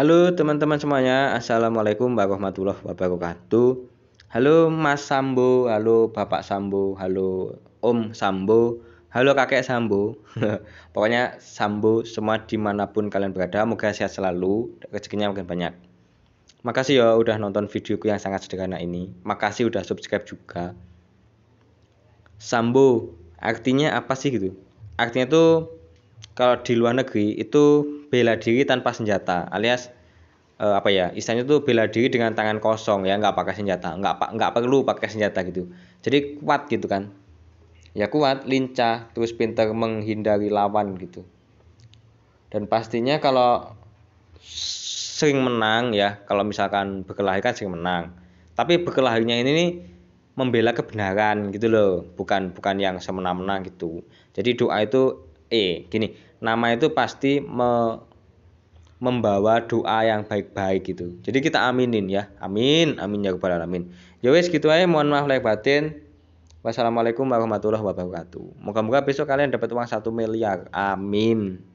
Halo teman-teman semuanya, Assalamualaikum warahmatullahi wabarakatuh Halo Mas Sambo, halo Bapak Sambo, halo Om Sambo, halo Kakek Sambo Pokoknya Sambo semua dimanapun kalian berada, moga sehat selalu, rezekinya makin banyak Makasih ya udah nonton videoku yang sangat sederhana ini Makasih udah subscribe juga Sambo, artinya apa sih gitu? Artinya tuh kalau di luar negeri itu bela diri tanpa senjata alias eh, apa ya istilahnya itu bela diri dengan tangan kosong ya nggak pakai senjata nggak nggak perlu pakai senjata gitu jadi kuat gitu kan ya kuat lincah terus pintar menghindari lawan gitu dan pastinya kalau sering menang ya kalau misalkan berkelahi kan sering menang tapi berkelahinya ini nih membela kebenaran gitu loh bukan bukan yang semena-mena gitu jadi doa itu eh gini nama itu pasti me membawa doa yang baik-baik gitu. Jadi kita aminin ya. Amin. Amin ya kepada amin. Ya wis gitu aja mohon maaf lahir batin. Wassalamualaikum warahmatullahi wabarakatuh. Moga-moga besok kalian dapat uang satu miliar. Amin.